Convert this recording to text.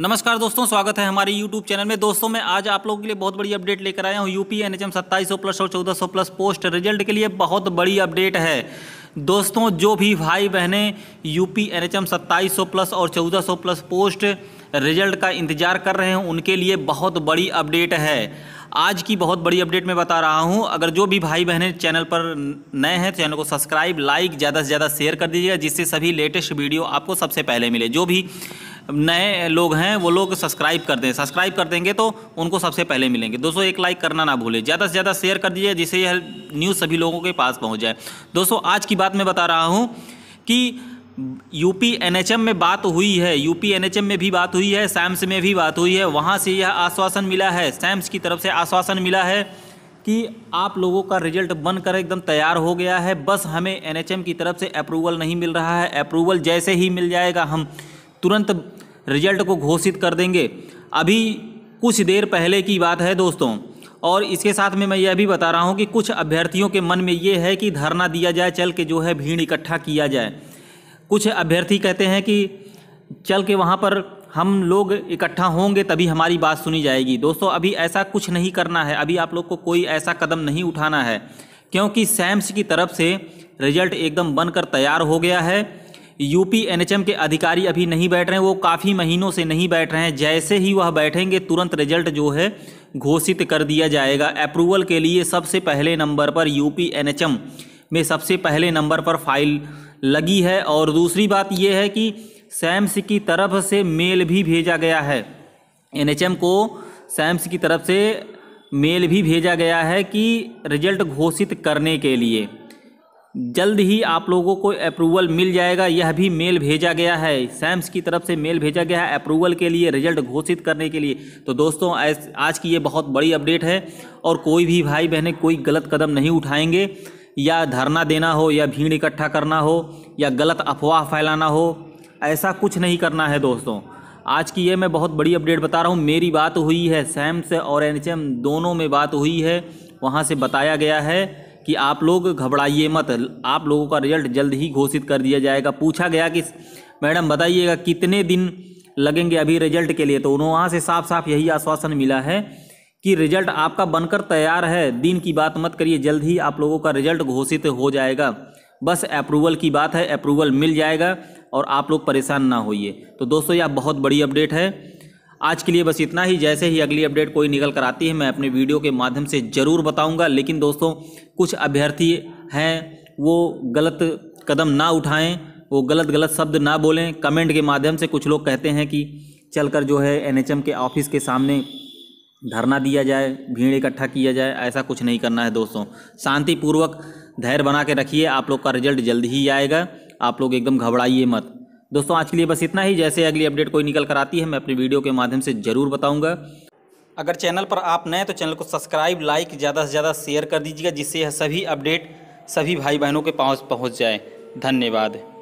नमस्कार दोस्तों स्वागत है हमारे YouTube चैनल में दोस्तों मैं आज आप लोगों के लिए बहुत बड़ी अपडेट लेकर आया हूँ यूपी एन एच एम सत्ताईस प्लस और चौदह सौ प्लस पोस्ट रिजल्ट के लिए बहुत बड़ी अपडेट है दोस्तों जो भी भाई बहनें यूपी एन एच एम सत्ताईस प्लस और चौदह सौ प्लस पोस्ट रिजल्ट का इंतजार कर रहे हैं उनके लिए बहुत बड़ी अपडेट है आज की बहुत बड़ी अपडेट मैं बता रहा हूं अगर जो भी भाई बहनें चैनल पर नए हैं तो चैनल को सब्सक्राइब लाइक ज़्यादा से ज़्यादा शेयर कर दीजिएगा जिससे सभी लेटेस्ट वीडियो आपको सबसे पहले मिले जो भी नए लोग हैं वो लोग सब्सक्राइब कर दें सब्सक्राइब कर देंगे तो उनको सबसे पहले मिलेंगे दोस्तों एक लाइक करना ना भूलें ज़्यादा से ज़्यादा शेयर कर दीजिए जिससे यह न्यूज़ सभी लोगों के पास पहुँच जाए दोस्तों आज की बात मैं बता रहा हूँ कि यूपी एनएचएम में बात हुई है यूपी एनएचएम में भी बात हुई है सैम्स में भी बात हुई है वहाँ से यह आश्वासन मिला है सैम्स की तरफ से आश्वासन मिला है कि आप लोगों का रिजल्ट बनकर एकदम तैयार हो गया है बस हमें एनएचएम की तरफ से अप्रूवल नहीं मिल रहा है अप्रूवल जैसे ही मिल जाएगा हम तुरंत रिजल्ट को घोषित कर देंगे अभी कुछ देर पहले की बात है दोस्तों और इसके साथ में मैं यह भी बता रहा हूँ कि कुछ अभ्यर्थियों के मन में ये है कि धरना दिया जाए चल के जो है भीड़ इकट्ठा किया जाए कुछ अभ्यर्थी कहते हैं कि चल के वहाँ पर हम लोग इकट्ठा होंगे तभी हमारी बात सुनी जाएगी दोस्तों अभी ऐसा कुछ नहीं करना है अभी आप लोग को कोई ऐसा कदम नहीं उठाना है क्योंकि सैम्स की तरफ से रिजल्ट एकदम बनकर तैयार हो गया है यूपी एनएचएम के अधिकारी अभी नहीं बैठ रहे हैं वो काफ़ी महीनों से नहीं बैठ रहे हैं जैसे ही वह बैठेंगे तुरंत रिजल्ट जो है घोषित कर दिया जाएगा अप्रूवल के लिए सबसे पहले नंबर पर यूपी एनएचएम में सबसे पहले नंबर पर फाइल लगी है और दूसरी बात यह है कि सैम्स की तरफ से मेल भी भेजा गया है एन को सैम्स की तरफ से मेल भी भेजा गया है कि रिजल्ट घोषित करने के लिए जल्द ही आप लोगों को अप्रूवल मिल जाएगा यह भी मेल भेजा गया है सैम्स की तरफ से मेल भेजा गया है अप्रूवल के लिए रिजल्ट घोषित करने के लिए तो दोस्तों आज की ये बहुत बड़ी अपडेट है और कोई भी भाई बहनें कोई गलत कदम नहीं उठाएंगे या धरना देना हो या भीड़ इकट्ठा करना हो या गलत अफवाह फैलाना हो ऐसा कुछ नहीं करना है दोस्तों आज की ये मैं बहुत बड़ी अपडेट बता रहा हूँ मेरी बात हुई है सैम्स और एन दोनों में बात हुई है वहाँ से बताया गया है कि आप लोग घबराइए मत आप लोगों का रिजल्ट जल्द ही घोषित कर दिया जाएगा पूछा गया कि मैडम बताइएगा कितने दिन लगेंगे अभी रिजल्ट के लिए तो उन्होंने वहाँ से साफ साफ यही आश्वासन मिला है कि रिजल्ट आपका बनकर तैयार है दिन की बात मत करिए जल्द ही आप लोगों का रिजल्ट घोषित हो जाएगा बस अप्रूवल की बात है अप्रूवल मिल जाएगा और आप लोग परेशान ना होइए तो दोस्तों यह बहुत बड़ी अपडेट है आज के लिए बस इतना ही जैसे ही अगली अपडेट कोई निकल कर आती है मैं अपने वीडियो के माध्यम से ज़रूर बताऊंगा लेकिन दोस्तों कुछ अभ्यर्थी हैं वो गलत कदम ना उठाएं वो गलत गलत शब्द ना बोलें कमेंट के माध्यम से कुछ लोग कहते हैं कि चलकर जो है एनएचएम के ऑफिस के सामने धरना दिया जाए भीड़ इकट्ठा किया जाए ऐसा कुछ नहीं करना है दोस्तों शांतिपूर्वक धैर्य बना के रखिए आप लोग का रिजल्ट जल्द ही आएगा आप लोग एकदम घबराइए मत दोस्तों आज के लिए बस इतना ही जैसे अगली अपडेट कोई निकल कर आती है मैं अपनी वीडियो के माध्यम से ज़रूर बताऊँगा अगर चैनल पर आप नए तो चैनल को सब्सक्राइब लाइक ज़्यादा से ज़्यादा शेयर कर दीजिएगा जिससे यह सभी अपडेट सभी भाई बहनों के पास पहुँच जाए धन्यवाद